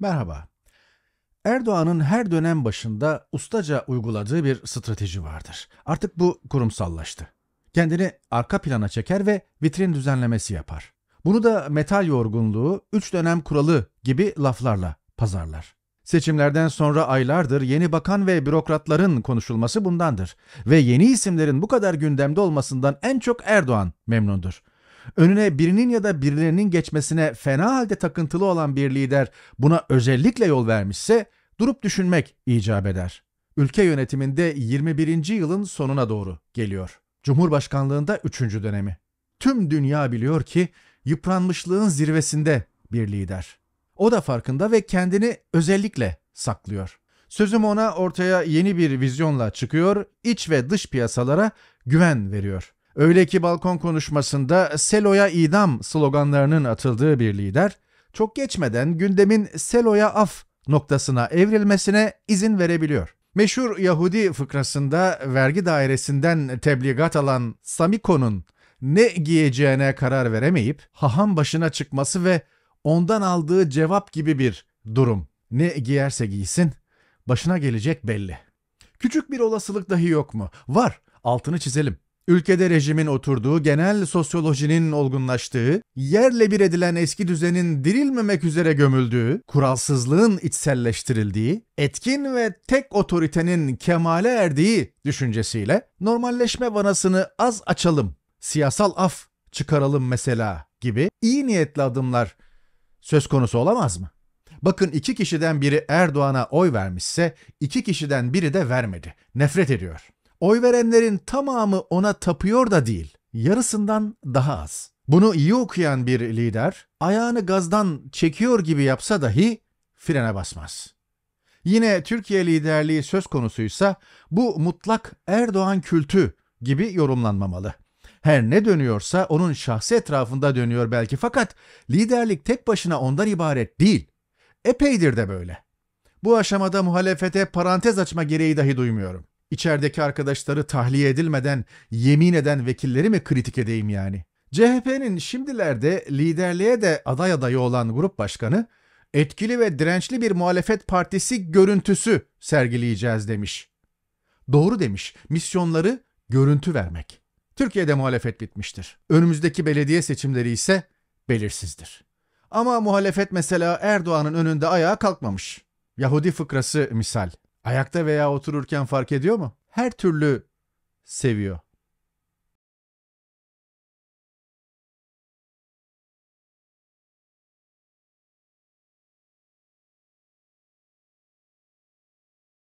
Merhaba. Erdoğan'ın her dönem başında ustaca uyguladığı bir strateji vardır. Artık bu kurumsallaştı. Kendini arka plana çeker ve vitrin düzenlemesi yapar. Bunu da metal yorgunluğu, üç dönem kuralı gibi laflarla pazarlar. Seçimlerden sonra aylardır yeni bakan ve bürokratların konuşulması bundandır. Ve yeni isimlerin bu kadar gündemde olmasından en çok Erdoğan memnundur önüne birinin ya da birilerinin geçmesine fena halde takıntılı olan bir lider buna özellikle yol vermişse durup düşünmek icap eder. Ülke yönetiminde 21. yılın sonuna doğru geliyor. Cumhurbaşkanlığında 3. dönemi. Tüm dünya biliyor ki yıpranmışlığın zirvesinde bir lider. O da farkında ve kendini özellikle saklıyor. Sözüm ona ortaya yeni bir vizyonla çıkıyor, iç ve dış piyasalara güven veriyor. Öyle ki balkon konuşmasında Selo'ya idam sloganlarının atıldığı bir lider, çok geçmeden gündemin Selo'ya af noktasına evrilmesine izin verebiliyor. Meşhur Yahudi fıkrasında vergi dairesinden tebligat alan Samiko'nun ne giyeceğine karar veremeyip haham başına çıkması ve ondan aldığı cevap gibi bir durum. Ne giyerse giysin başına gelecek belli. Küçük bir olasılık dahi yok mu? Var. Altını çizelim. Ülkede rejimin oturduğu, genel sosyolojinin olgunlaştığı, yerle bir edilen eski düzenin dirilmemek üzere gömüldüğü, kuralsızlığın içselleştirildiği, etkin ve tek otoritenin kemale erdiği düşüncesiyle normalleşme vanasını az açalım, siyasal af çıkaralım mesela gibi iyi niyetli adımlar söz konusu olamaz mı? Bakın iki kişiden biri Erdoğan'a oy vermişse iki kişiden biri de vermedi. Nefret ediyor. Oy verenlerin tamamı ona tapıyor da değil, yarısından daha az. Bunu iyi okuyan bir lider ayağını gazdan çekiyor gibi yapsa dahi frene basmaz. Yine Türkiye liderliği söz konusuysa bu mutlak Erdoğan kültü gibi yorumlanmamalı. Her ne dönüyorsa onun şahsi etrafında dönüyor belki fakat liderlik tek başına ondan ibaret değil. Epeydir de böyle. Bu aşamada muhalefete parantez açma gereği dahi duymuyorum. İçerideki arkadaşları tahliye edilmeden yemin eden vekilleri mi kritik edeyim yani? CHP'nin şimdilerde liderliğe de aday adayı olan grup başkanı, etkili ve dirençli bir muhalefet partisi görüntüsü sergileyeceğiz demiş. Doğru demiş, misyonları görüntü vermek. Türkiye'de muhalefet bitmiştir. Önümüzdeki belediye seçimleri ise belirsizdir. Ama muhalefet mesela Erdoğan'ın önünde ayağa kalkmamış. Yahudi fıkrası misal. Ayakta veya otururken fark ediyor mu? Her türlü seviyor.